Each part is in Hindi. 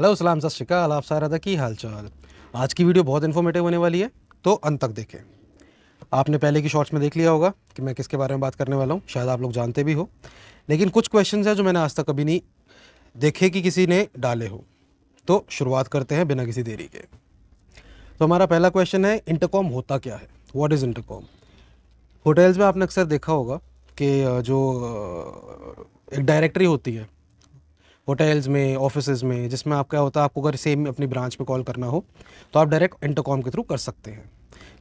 हेलो सलाम सत श्रीकाल आप सारा की हाल चाल आज की वीडियो बहुत इन्फॉर्मेटिव होने वाली है तो अंत तक देखें आपने पहले की शॉर्ट्स में देख लिया होगा कि मैं किसके बारे में बात करने वाला हूँ शायद आप लोग जानते भी हो लेकिन कुछ क्वेश्चन हैं जो मैंने आज तक कभी नहीं देखे कि किसी ने डाले हो तो शुरुआत करते हैं बिना किसी देरी के तो हमारा पहला क्वेश्चन है इंटरकॉम होता क्या है वॉट इज़ इंटरकॉम होटल्स में आपने अक्सर देखा होगा कि जो एक डायरेक्टरी होती है होटल्स में ऑफिस में जिसमें आप क्या होता है आपको अगर सेम अपनी ब्रांच में कॉल करना हो तो आप डायरेक्ट इंटरकॉम के थ्रू कर सकते हैं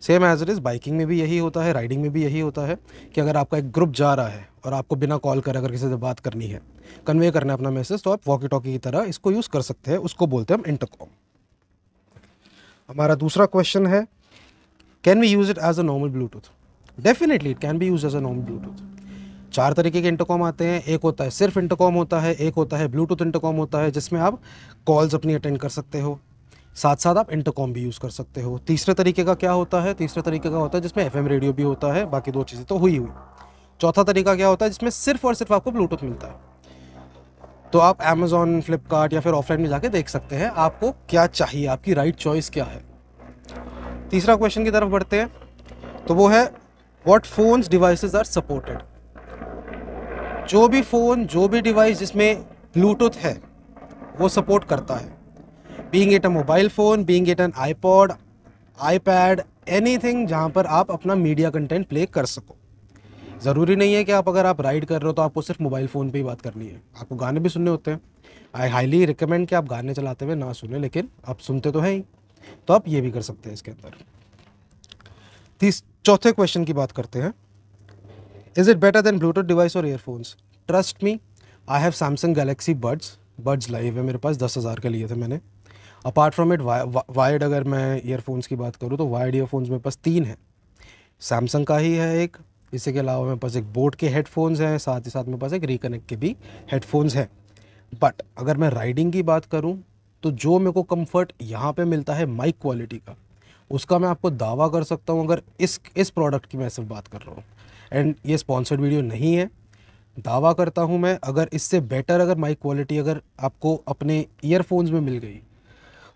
same as it is biking में भी यही होता है राइडिंग में भी यही होता है कि अगर आपका एक ग्रुप जा रहा है और आपको बिना कॉल करे अगर किसी से बात करनी है कन्वे करना है अपना मैसेज तो आप वॉकी टॉकी की तरह इसको यूज़ कर सकते हैं उसको बोलते हैं हम इंटरकॉम हमारा दूसरा क्वेश्चन है can we use it as a normal Bluetooth definitely it can be use as a normal Bluetooth चार तरीके के इंटरकॉम आते हैं एक होता है सिर्फ इंटरकॉम होता है एक होता है ब्लूटूथ इंटरकॉम होता है जिसमें आप कॉल्स अपनी अटेंड कर सकते हो साथ साथ आप इंटरकॉम भी यूज़ कर सकते हो तीसरे तरीके का क्या होता है तीसरे तरीके का होता है जिसमें एफ रेडियो भी होता है बाकी दो चीज़ें तो हुई हुई चौथा तरीका क्या होता है जिसमें सिर्फ और सिर्फ आपको ब्लूटूथ मिलता है तो आप अमेजोन फ्लिपकार्ट या फिर ऑफलाइन में जाके देख सकते हैं आपको क्या चाहिए आपकी राइट चॉइस क्या है तीसरा क्वेश्चन की तरफ बढ़ते हैं तो वो है what phones devices are supported जो भी फ़ोन जो भी डिवाइस जिसमें ब्लूटूथ है वो सपोर्ट करता है being it a mobile phone being it an iPod iPad thing जहाँ पर आप अपना मीडिया कंटेंट प्ले कर सको ज़रूरी नहीं है कि आप अगर आप राइड कर रहे हो तो आपको सिर्फ मोबाइल फ़ोन पे ही बात करनी है आपको गाने भी सुनने होते हैं आई हाईली रिकमेंड कि आप गाने चलाते हुए ना सुने लेकिन आप सुनते तो हैं ही तो आप ये भी कर सकते हैं इसके अंदर तीस चौथे क्वेश्चन की बात करते हैं Is it better than Bluetooth device or earphones? Trust me, I have Samsung Galaxy Buds. Buds live है मेरे पास दस हज़ार का लिए थे मैंने अपार्ट फ्रॉम इट वायर्ड अगर मैं ईयरफोन्स की बात करूँ तो वायर्ड ईयरफोन्स मेरे पास तीन हैं सैमसंग का ही है एक इसी के अलावा मेरे पास एक बोट के हेडफोन्स हैं साथ ही साथ मेरे पास एक रिकनेक्ट के भी हेडफोन्स हैं बट अगर मैं राइडिंग की बात करूँ तो जो मेरे को कंफर्ट यहाँ पे मिलता है माइक क्वालिटी का उसका मैं आपको दावा कर सकता हूँ अगर इस इस प्रोडक्ट की मैं सिर्फ बात कर रहा हूँ एंड ये स्पॉन्सर्ड वीडियो नहीं है दावा करता हूँ मैं अगर इससे बेटर अगर माइक क्वालिटी अगर आपको अपने ईयरफोन्स में मिल गई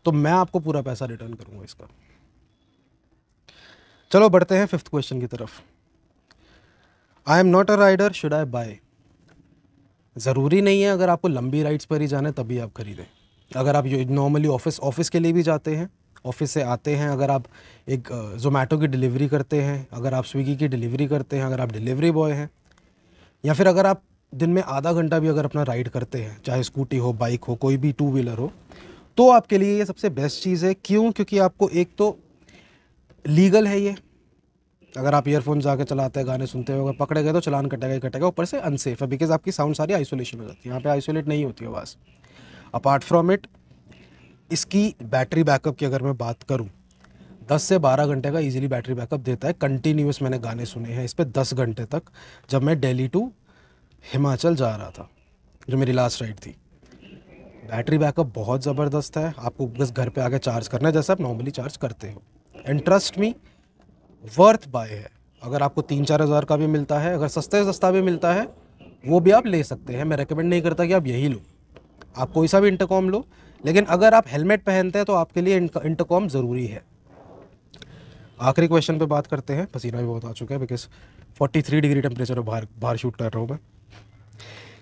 तो मैं आपको पूरा पैसा रिटर्न करूँगा इसका चलो बढ़ते हैं फिफ्थ क्वेश्चन की तरफ I am not a rider should I buy ज़रूरी नहीं है अगर आपको लंबी राइड्स पर ही जाना है तभी आप खरीदें अगर आप नॉर्मली ऑफिस ऑफिस के लिए भी जाते हैं ऑफिस से आते हैं अगर आप एक जोमेटो की डिलीवरी करते हैं अगर आप स्विगी की डिलीवरी करते हैं अगर आप डिलीवरी बॉय हैं या फिर अगर आप दिन में आधा घंटा भी अगर अपना राइड करते हैं चाहे स्कूटी हो बाइक हो कोई भी टू व्हीलर हो तो आपके लिए ये सबसे बेस्ट चीज़ है क्यों क्योंकि आपको एक तो लीगल है ये अगर आप ईयरफोन जाके चलाते हैं गाने सुनते हो अगर पकड़े गए तो चलान कटेगा ही कटेगा ऊपर से अनसेफ है बिकॉज आपकी साउंड सारी आइसोलेशन हो जाती है यहाँ पे आइसोलेट नहीं होती आवाज़ अपार्ट फ्रॉम इट इसकी बैटरी बैकअप की अगर मैं बात करूँ दस से बारह घंटे का इजीली बैटरी बैकअप देता है कंटिन्यूस मैंने गाने सुने हैं इस पर दस घंटे तक जब मैं दिल्ली टू हिमाचल जा रहा था जो मेरी लास्ट राइड थी बैटरी बैकअप बहुत ज़बरदस्त है आपको बस घर पे आके चार्ज करना है जैसे आप नॉर्मली चार्ज करते हो and trust me worth buy है अगर आपको तीन चार हज़ार का भी मिलता है अगर सस्ते सस्ता भी मिलता है वो भी आप ले सकते हैं मैं रिकमेंड नहीं करता कि आप यही लो आप कोई सा भी इंटरकॉम लो लेकिन अगर आप हेलमेट पहनते हैं तो आपके लिए इंटरकॉम ज़रूरी है आखिरी क्वेश्चन पे बात करते हैं पसीना भी बहुत आ चुका है बिकॉज 43 डिग्री टेम्परेचर में बाहर बाहर शूट कर रहा हूँ मैं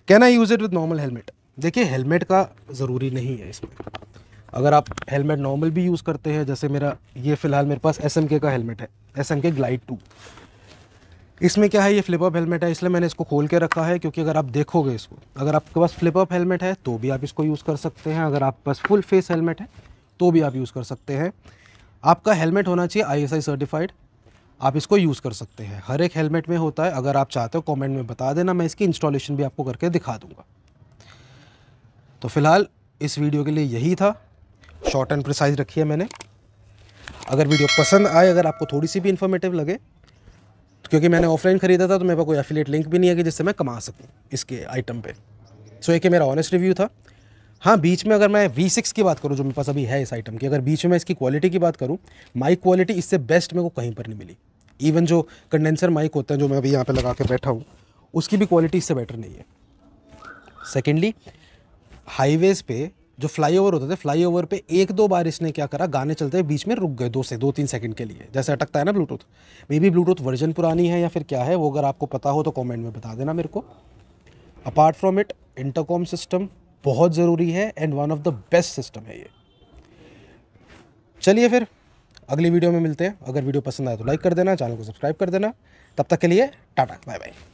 can I use it with normal helmet देखिए हेलमेट का ज़रूरी नहीं है इसमें अगर आप हेलमेट नॉर्मल भी यूज़ करते हैं जैसे मेरा ये फ़िलहाल मेरे पास एस का हेलमेट है S M K glide two इसमें क्या है ये फ्लिप अप हेलमेट है इसलिए मैंने इसको खोल के रखा है क्योंकि अगर आप देखोगे इसको अगर आपके पास फ्लिप अप हेलमेट है तो भी आप इसको यूज़ कर सकते हैं अगर आपके पास फुल फेस हेलमेट है तो भी आप यूज़ कर सकते हैं आपका हेलमेट होना चाहिए आई सर्टिफाइड आप इसको यूज़ कर सकते हैं हर एक हेलमेट में होता है अगर आप चाहते हो कॉमेंट में बता देना मैं इसकी इंस्टॉलेशन भी आपको करके दिखा दूंगा तो फिलहाल इस वीडियो के लिए यही था शॉर्ट एंड प्रिसाइज रखी है मैंने अगर वीडियो पसंद आए अगर आपको थोड़ी सी भी इन्फॉर्मेटिव लगे क्योंकि मैंने ऑफलाइन ख़रीदा था तो मेरे पास कोई एफिलेट लिंक भी नहीं है कि जिससे मैं कमा सकूँ इसके आइटम पर सो एक मेरा ऑनेस्ट रिव्यू था हाँ बीच में अगर मैं V6 की बात करूँ जो मेरे पास अभी है इस आइटम की अगर बीच में मैं इसकी क्वालिटी की बात करूँ माइक क्वालिटी इससे बेस्ट मेरे को कहीं पर नहीं मिली इवन जो कंडेंसर माइक होता है जो मैं अभी यहाँ पर लगा के बैठा हूँ उसकी भी क्वालिटी इससे बेटर नहीं है सेकेंडली हाईवेज़ पे जो फ्लाईओवर होते थे फ्लाईओवर पे एक दो बार इसने क्या करा गाने चलते हैं बीच में रुक गए दो से दो तीन सेकंड के लिए जैसे अटकता है ना Bluetooth maybe Bluetooth version पुरानी है या फिर क्या है वो अगर आपको पता हो तो कमेंट में बता देना मेरे को apart from it intercom system बहुत ज़रूरी है and one of the best system है ये चलिए फिर अगली वीडियो में मिलते हैं अगर वीडियो पसंद आए तो लाइक कर देना चैनल को सब्सक्राइब कर देना तब तक के लिए टाटा बाय बाय